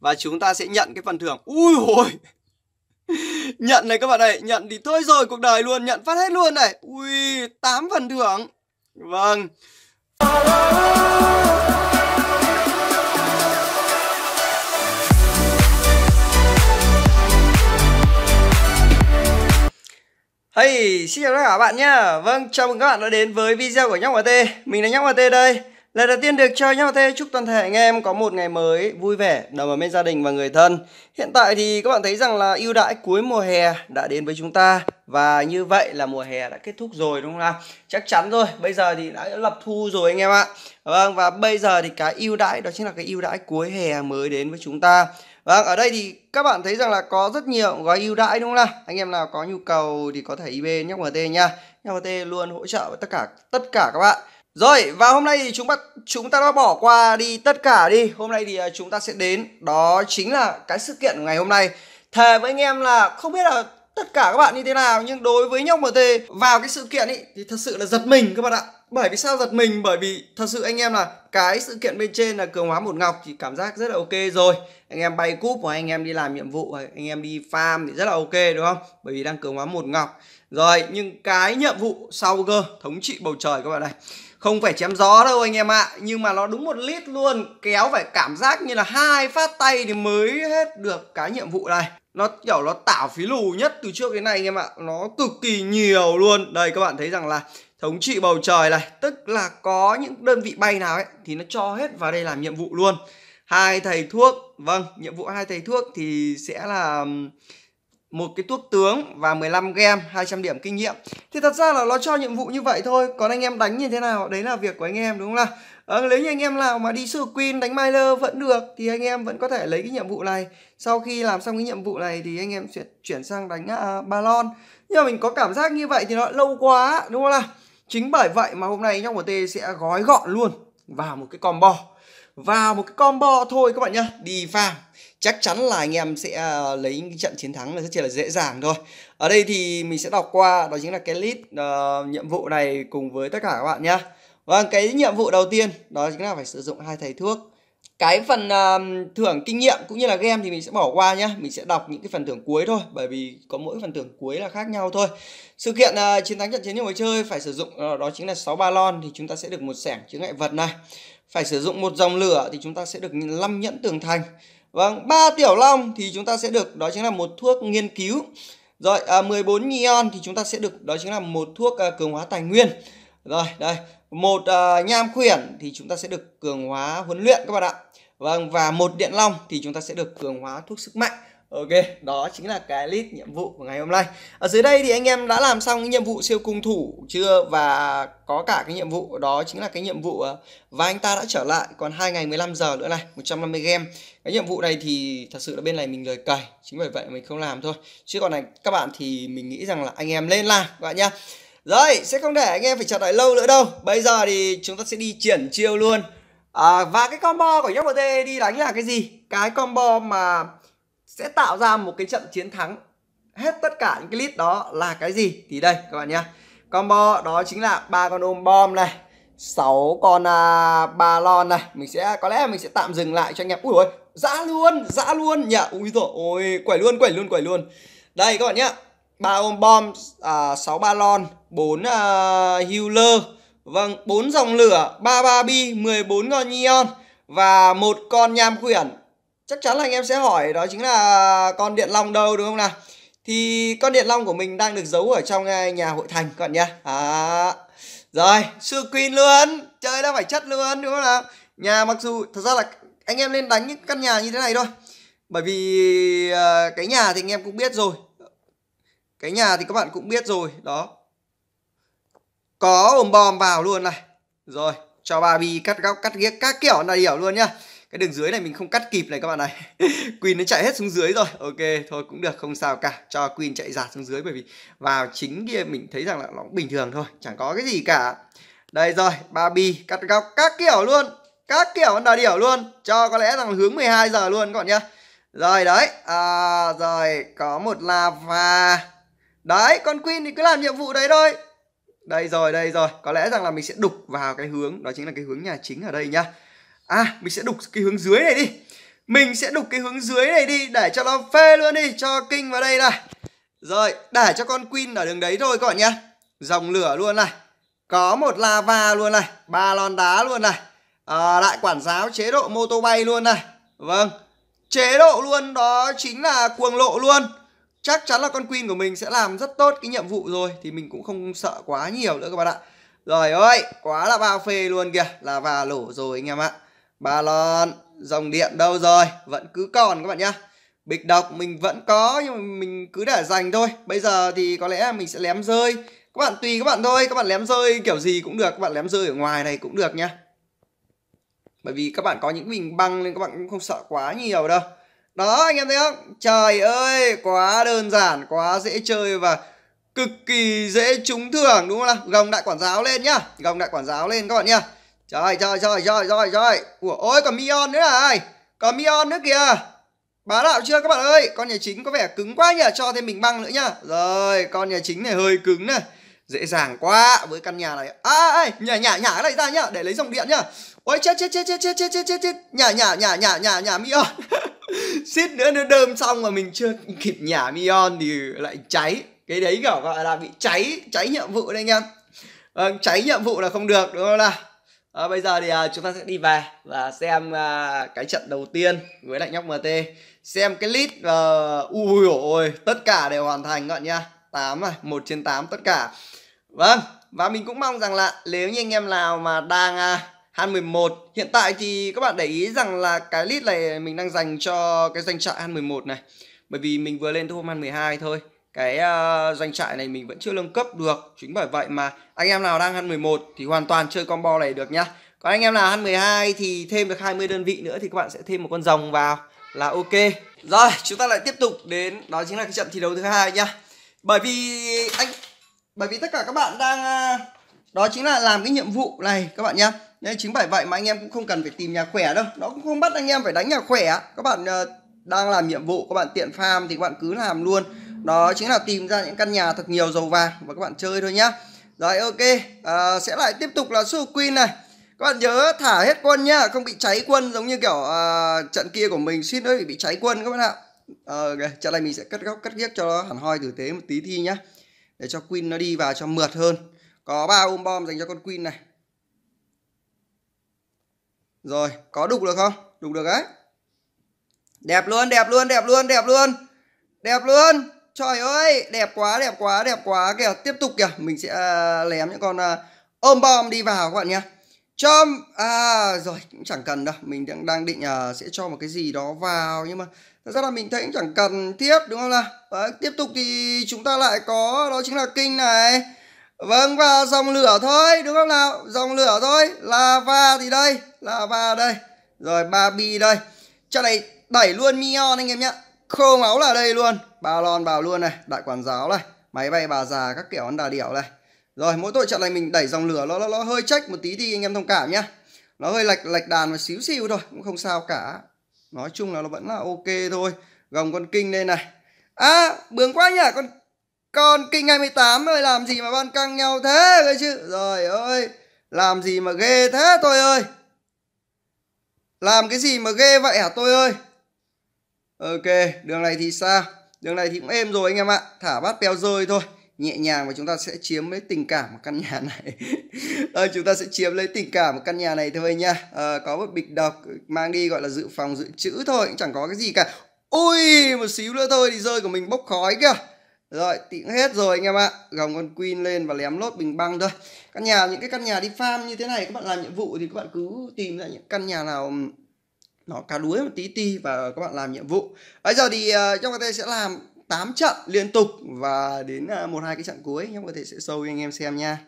và chúng ta sẽ nhận cái phần thưởng ui hồi nhận này các bạn này nhận thì thôi rồi cuộc đời luôn nhận phát hết luôn này ui tám phần thưởng vâng Hey, xin chào tất cả các bạn nhé Vâng, chào mừng các bạn đã đến với video của Nhóc T Mình là Nhóc T đây Lời đầu tiên được chơi nhau thế chúc toàn thể anh em có một ngày mới vui vẻ, đồng ấm bên gia đình và người thân. Hiện tại thì các bạn thấy rằng là ưu đãi cuối mùa hè đã đến với chúng ta và như vậy là mùa hè đã kết thúc rồi đúng không nào? Chắc chắn rồi, bây giờ thì đã lập thu rồi anh em ạ. Vâng và bây giờ thì cái ưu đãi đó chính là cái ưu đãi cuối hè mới đến với chúng ta. Vâng, ở đây thì các bạn thấy rằng là có rất nhiều gói ưu đãi đúng không nào? Anh em nào có nhu cầu thì có thể IB nhắc MT nha. Nhắc MT luôn hỗ trợ với tất cả tất cả các bạn. Rồi và hôm nay thì chúng ta chúng ta đã bỏ qua đi tất cả đi. Hôm nay thì à, chúng ta sẽ đến đó chính là cái sự kiện của ngày hôm nay. Thề với anh em là không biết là tất cả các bạn như thế nào nhưng đối với nhóc MT vào cái sự kiện ý thì thật sự là giật mình các bạn ạ. Bởi vì sao giật mình? Bởi vì thật sự anh em là cái sự kiện bên trên là cường hóa một ngọc thì cảm giác rất là ok rồi. Anh em bay cúp hoặc anh em đi làm nhiệm vụ hoặc anh em đi farm thì rất là ok đúng không? Bởi vì đang cường hóa một ngọc. Rồi nhưng cái nhiệm vụ sau cơ thống trị bầu trời các bạn này không phải chém gió đâu anh em ạ à. nhưng mà nó đúng một lít luôn kéo phải cảm giác như là hai phát tay thì mới hết được cái nhiệm vụ này nó kiểu nó tảo phí lù nhất từ trước đến nay anh em ạ à. nó cực kỳ nhiều luôn đây các bạn thấy rằng là thống trị bầu trời này tức là có những đơn vị bay nào ấy thì nó cho hết vào đây làm nhiệm vụ luôn hai thầy thuốc vâng nhiệm vụ hai thầy thuốc thì sẽ là một cái thuốc tướng và 15 game 200 điểm kinh nghiệm thì thật ra là nó cho nhiệm vụ như vậy thôi còn anh em đánh như thế nào đấy là việc của anh em đúng không nào ờ, nếu như anh em nào mà đi sơ queen đánh Myler vẫn được thì anh em vẫn có thể lấy cái nhiệm vụ này sau khi làm xong cái nhiệm vụ này thì anh em chuyển chuyển sang đánh uh, à, Balon nhưng mà mình có cảm giác như vậy thì nó lâu quá đúng không nào chính bởi vậy mà hôm nay nhóc của T sẽ gói gọn luôn vào một cái combo vào một cái combo thôi các bạn nhá đi farm chắc chắn là anh em sẽ à, lấy những trận chiến thắng là rất là dễ dàng thôi ở đây thì mình sẽ đọc qua đó chính là cái list uh, nhiệm vụ này cùng với tất cả các bạn nhá vâng cái nhiệm vụ đầu tiên đó chính là phải sử dụng hai thầy thuốc cái phần uh, thưởng kinh nghiệm cũng như là game thì mình sẽ bỏ qua nhé mình sẽ đọc những cái phần thưởng cuối thôi bởi vì có mỗi phần thưởng cuối là khác nhau thôi sự kiện uh, chiến thắng trận chiến như người chơi phải sử dụng uh, đó chính là 6 ba lon thì chúng ta sẽ được một sẻng chứa ngại vật này phải sử dụng một dòng lửa thì chúng ta sẽ được 5 nhẫn tường thành. Vâng, ba tiểu long thì chúng ta sẽ được đó chính là một thuốc nghiên cứu. Rồi à, 14 neon thì chúng ta sẽ được đó chính là một thuốc à, cường hóa tài nguyên. Rồi, đây, một à, nham khuyển thì chúng ta sẽ được cường hóa huấn luyện các bạn ạ. Vâng và một điện long thì chúng ta sẽ được cường hóa thuốc sức mạnh. Ok, đó chính là cái list nhiệm vụ của ngày hôm nay. Ở dưới đây thì anh em đã làm xong cái nhiệm vụ siêu cung thủ chưa và có cả cái nhiệm vụ đó chính là cái nhiệm vụ ờ, và anh ta đã trở lại còn hai ngày 15 giờ nữa này, 150 game. Cái nhiệm vụ này thì thật sự là bên này mình lời cày, chính bởi vậy mình không làm thôi. Chứ còn này các bạn thì mình nghĩ rằng là anh em lên làm các bạn nhá. Rồi, sẽ không để anh em phải chờ đợi lâu nữa đâu. Bây giờ thì chúng ta sẽ đi triển chiêu luôn. À, và cái combo của nhóm đi đánh là cái gì? Cái combo mà sẽ tạo ra một cái trận chiến thắng hết tất cả những cái list đó là cái gì thì đây các bạn nhé combo đó chính là ba con ôm bom này 6 con à, ba lon này mình sẽ có lẽ mình sẽ tạm dừng lại cho anh em ui rồi, dã luôn dã luôn nhỉ ui rồi ôi quẩy luôn quẩy luôn quẩy luôn đây các bạn nhé ba ôm bom à, sáu 6 ba lon bốn à, healer vâng bốn dòng lửa ba ba bi 14 con neon và một con nham quyển chắc chắn là anh em sẽ hỏi đó chính là con điện long đâu đúng không nào thì con điện long của mình đang được giấu ở trong nhà hội thành các bạn nhá à, rồi sư queen luôn chơi đã phải chất luôn đúng không nào nhà mặc dù thật ra là anh em nên đánh những căn nhà như thế này thôi bởi vì ờ, cái nhà thì anh em cũng biết rồi cái nhà thì các bạn cũng biết rồi đó có ồm bom vào luôn này rồi cho bà bi cắt góc cắt ghế các kiểu này hiểu luôn nhá cái đường dưới này mình không cắt kịp này các bạn này Queen nó chạy hết xuống dưới rồi ok thôi cũng được không sao cả cho Queen chạy giạt xuống dưới bởi vì vào chính kia mình thấy rằng là nó bình thường thôi chẳng có cái gì cả đây rồi Barbie cắt góc các kiểu luôn các kiểu đà điểu luôn cho có lẽ rằng hướng 12 giờ luôn các bạn nhá rồi đấy à, rồi có một lava đấy con Queen thì cứ làm nhiệm vụ đấy thôi đây rồi đây rồi có lẽ rằng là mình sẽ đục vào cái hướng đó chính là cái hướng nhà chính ở đây nhá à mình sẽ đục cái hướng dưới này đi mình sẽ đục cái hướng dưới này đi để cho nó phê luôn đi cho kinh vào đây này rồi để cho con queen ở đường đấy thôi các bạn nhé, dòng lửa luôn này có một lava luôn này ba lon đá luôn này à, lại quản giáo chế độ mô tô bay luôn này vâng chế độ luôn đó chính là cuồng lộ luôn chắc chắn là con queen của mình sẽ làm rất tốt cái nhiệm vụ rồi thì mình cũng không sợ quá nhiều nữa các bạn ạ rồi ơi quá là bao phê luôn kìa là và lổ rồi anh em ạ ba lon dòng điện đâu rồi vẫn cứ còn các bạn nhá bịch độc mình vẫn có nhưng mà mình cứ để dành thôi bây giờ thì có lẽ mình sẽ lém rơi các bạn tùy các bạn thôi các bạn lém rơi kiểu gì cũng được các bạn lém rơi ở ngoài này cũng được nhá bởi vì các bạn có những bình băng nên các bạn cũng không sợ quá nhiều đâu đó anh em thấy không trời ơi quá đơn giản quá dễ chơi và cực kỳ dễ trúng thưởng đúng không nào gồng đại quản giáo lên nhá gồng đại quản giáo lên các bạn nhá rồi rồi rồi rồi rồi rồi Ủa ôi còn Mion nữa này. Còn Mion nữa kìa. Bá đạo chưa các bạn ơi? Con nhà chính có vẻ cứng quá nhỉ, cho thêm mình băng nữa nhá. Rồi, con nhà chính này hơi cứng này. Dễ dàng quá với căn nhà này. À ơi, nhả nhả nhả cái này ra nhá, để lấy dòng điện nhá. Ôi chết chết chết chết chết chết chết chết chết. Nhả nhả nhả nhả nhả nhả Mion. Xít nữa nó đơm xong mà mình chưa kịp nhả Mion thì lại cháy. Cái đấy gọi là bị cháy, cháy nhiệm vụ đấy anh em. Vâng, cháy nhiệm vụ là không được đúng không nào? À, bây giờ thì à, chúng ta sẽ đi về và xem à, cái trận đầu tiên với lại nhóc MT Xem cái list à, Ui ôi tất cả đều hoàn thành gọn nha nhá 8 này, 1 trên 8 tất cả Vâng, và mình cũng mong rằng là nếu như anh em nào mà đang à, Han 11 Hiện tại thì các bạn để ý rằng là cái list này mình đang dành cho cái danh trại Han 11 này Bởi vì mình vừa lên hôm Han 12 thôi cái uh, doanh trại này mình vẫn chưa nâng cấp được chính bởi vậy mà anh em nào đang ăn 11 thì hoàn toàn chơi combo này được nhá còn anh em nào ăn 12 thì thêm được 20 đơn vị nữa thì các bạn sẽ thêm một con rồng vào là ok rồi chúng ta lại tiếp tục đến đó chính là cái trận thi đấu thứ hai nhá bởi vì anh bởi vì tất cả các bạn đang ờ, đó chính là làm cái nhiệm vụ này các bạn nhá nên chính bởi vậy mà anh em cũng không cần phải tìm nhà khỏe đâu nó cũng không bắt anh em phải đánh nhà khỏe các bạn uh, đang làm nhiệm vụ các bạn tiện farm thì các bạn cứ làm luôn đó chính là tìm ra những căn nhà thật nhiều dầu vàng và các bạn chơi thôi nhá rồi ok à, sẽ lại tiếp tục là su queen này các bạn nhớ thả hết quân nhá không bị cháy quân giống như kiểu à, trận kia của mình suýt nữa bị, cháy quân các bạn ạ à, okay. trận này mình sẽ cắt góc cắt ghiếc cho nó hẳn hoi tử tế một tí thi nhá để cho queen nó đi vào cho mượt hơn có ba um bom dành cho con queen này rồi có đục được không đục được đấy đẹp luôn đẹp luôn đẹp luôn đẹp luôn đẹp luôn trời ơi đẹp quá đẹp quá đẹp quá kìa tiếp tục kìa mình sẽ à, lém những con à, ôm bom đi vào các bạn nhé Chom à rồi cũng chẳng cần đâu mình đang đang định à, sẽ cho một cái gì đó vào nhưng mà thật ra là mình thấy cũng chẳng cần thiết đúng không nào? Đấy, tiếp tục thì chúng ta lại có đó chính là kinh này vâng và dòng lửa thôi đúng không nào dòng lửa thôi lava thì đây lava đây rồi babi đây cho này đẩy luôn mion anh em nhá. khô máu là đây luôn ba lon vào luôn này đại quản giáo này máy bay bà già các kiểu ăn đà điểu này rồi mỗi tội trận này mình đẩy dòng lửa nó nó, nó hơi trách một tí thì anh em thông cảm nhá nó hơi lệch lệch đàn một xíu xíu thôi cũng không sao cả nói chung là nó vẫn là ok thôi gồng con kinh đây này à bướng quá nhỉ con con kinh 28 rồi làm gì mà ban căng nhau thế cơ chứ rồi ơi làm gì mà ghê thế tôi ơi làm cái gì mà ghê vậy hả tôi ơi ok đường này thì sao Đường này thì cũng êm rồi anh em ạ. Thả bát bèo rơi thôi. Nhẹ nhàng và chúng ta sẽ chiếm lấy tình cảm của căn nhà này. à, chúng ta sẽ chiếm lấy tình cảm của căn nhà này thôi nha. À, có một bịch độc ừ, mang đi gọi là dự phòng dự trữ thôi. Cũng chẳng có cái gì cả. Ui, một xíu nữa thôi thì rơi của mình bốc khói kìa. Rồi, tịnh hết rồi anh em ạ. Gồng con Queen lên và lém lốt bình băng thôi. Căn nhà, những cái căn nhà đi farm như thế này các bạn làm nhiệm vụ thì các bạn cứ tìm ra những căn nhà nào nó cá đuối một tí ti và các bạn làm nhiệm vụ bây giờ thì uh, trong tay sẽ làm 8 trận liên tục và đến ờ, một uh, hai cái trận cuối nhóm có thể sẽ sâu anh em xem nha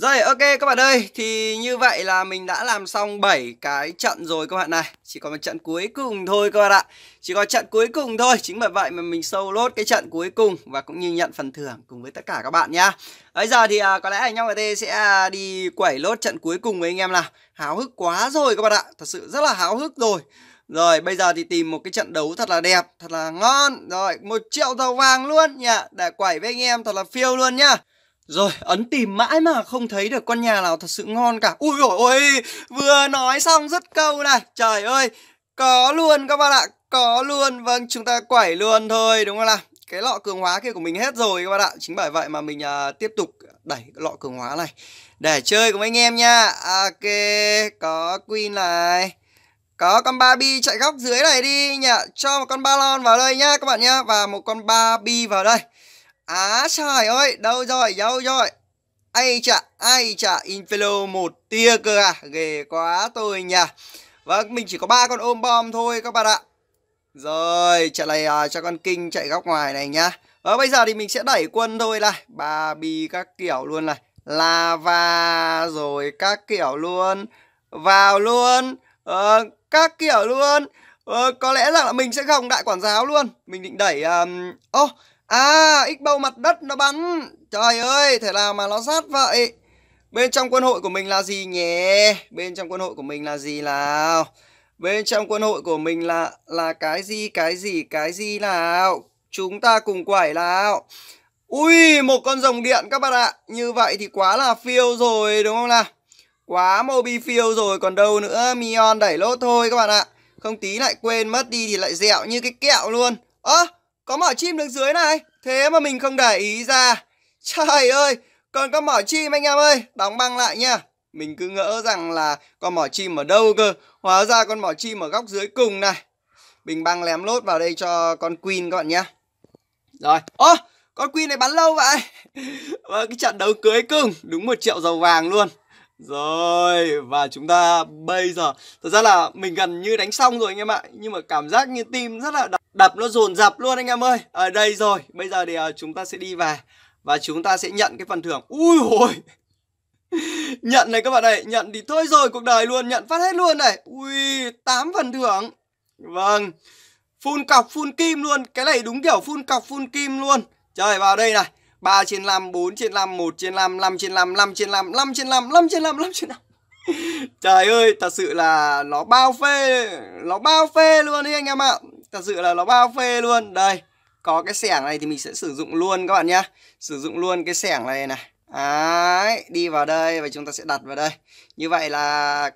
rồi ok các bạn ơi, thì như vậy là mình đã làm xong 7 cái trận rồi các bạn này. Chỉ còn một trận cuối cùng thôi các bạn ạ. Chỉ còn trận cuối cùng thôi, chính bởi vậy mà mình sâu lốt cái trận cuối cùng và cũng như nhận phần thưởng cùng với tất cả các bạn nhá. Bây giờ thì à, có lẽ anh em ở đây sẽ à, đi quẩy lốt trận cuối cùng với anh em nào. Háo hức quá rồi các bạn ạ, thật sự rất là háo hức rồi. Rồi bây giờ thì tìm một cái trận đấu thật là đẹp, thật là ngon Rồi một triệu dầu vàng luôn nhá Để quẩy với anh em thật là phiêu luôn nhá rồi, ấn tìm mãi mà không thấy được con nhà nào thật sự ngon cả. Ui ôi ôi, vừa nói xong rất câu này. Trời ơi, có luôn các bạn ạ, có luôn. Vâng, chúng ta quẩy luôn thôi, đúng không nào? Cái lọ cường hóa kia của mình hết rồi các bạn ạ. Chính bởi vậy mà mình à, tiếp tục đẩy lọ cường hóa này. Để chơi cùng anh em nha. Ok, có queen này. Có con Barbie chạy góc dưới này đi nhỉ. Cho một con Balon vào đây nhá các bạn nhá. Và một con Barbie vào đây. Á à, trời ơi, đâu rồi, đâu rồi Ai chả, ai chả Inferno một tia cơ à Ghê quá tôi nhỉ Vâng, mình chỉ có ba con ôm bom thôi các bạn ạ Rồi, trận lại à, cho con Kinh chạy góc ngoài này nhá Và ờ, bây giờ thì mình sẽ đẩy quân thôi này Ba bi các kiểu luôn này Lava rồi các kiểu luôn Vào luôn ờ, Các kiểu luôn ờ, Có lẽ rằng là mình sẽ gồng đại quản giáo luôn Mình định đẩy um... Oh, À, x bầu mặt đất nó bắn. Trời ơi, thế nào mà nó sát vậy? Bên trong quân hội của mình là gì nhỉ? Bên trong quân hội của mình là gì nào? Bên trong quân hội của mình là là cái gì, cái gì, cái gì nào? Chúng ta cùng quẩy nào? Ui, một con rồng điện các bạn ạ. Như vậy thì quá là phiêu rồi đúng không nào? Quá mobi phiêu rồi, còn đâu nữa. Mion đẩy lốt thôi các bạn ạ. Không tí lại quên mất đi thì lại dẹo như cái kẹo luôn. Ơ! À, có mỏ chim đứng dưới này Thế mà mình không để ý ra Trời ơi Còn có mỏ chim anh em ơi Đóng băng lại nha Mình cứ ngỡ rằng là con mỏ chim ở đâu cơ Hóa ra con mỏ chim ở góc dưới cùng này Mình băng lém lốt vào đây cho con Queen các bạn nhé Rồi Ô con Queen này bắn lâu vậy Và vâng, cái trận đấu cưới cưng Đúng một triệu dầu vàng luôn rồi, và chúng ta bây giờ Thật ra là mình gần như đánh xong rồi anh em ạ Nhưng mà cảm giác như tim rất là đặc đập nó dồn dập luôn anh em ơi ở đây rồi bây giờ thì uh, chúng ta sẽ đi về và chúng ta sẽ nhận cái phần thưởng ui hồi nhận này các bạn ơi nhận thì thôi rồi cuộc đời luôn nhận phát hết luôn này ui tám phần thưởng vâng phun cọc phun kim luôn cái này đúng kiểu phun cọc phun kim luôn trời vào đây này 3 trên 5, 4 trên 5, 1 trên 5, 5 trên 5, 5 trên 5, 5 trên 5, 5 trên 5, 5 trên 5. Trời ơi, thật sự là nó bao phê, nó bao phê luôn đi anh em ạ thật sự là nó bao phê luôn đây có cái xẻng này thì mình sẽ sử dụng luôn các bạn nhá sử dụng luôn cái xẻng này này Đấy, đi vào đây và chúng ta sẽ đặt vào đây Như vậy là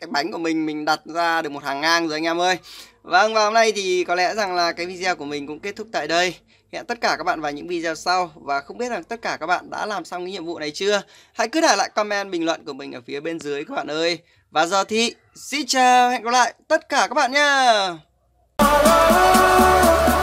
cái bánh của mình mình đặt ra được một hàng ngang rồi anh em ơi Vâng, và hôm nay thì có lẽ rằng là cái video của mình cũng kết thúc tại đây Hẹn tất cả các bạn vào những video sau Và không biết rằng tất cả các bạn đã làm xong cái nhiệm vụ này chưa Hãy cứ để lại comment bình luận của mình ở phía bên dưới các bạn ơi Và giờ thì xin chào, hẹn gặp lại tất cả các bạn nha oh,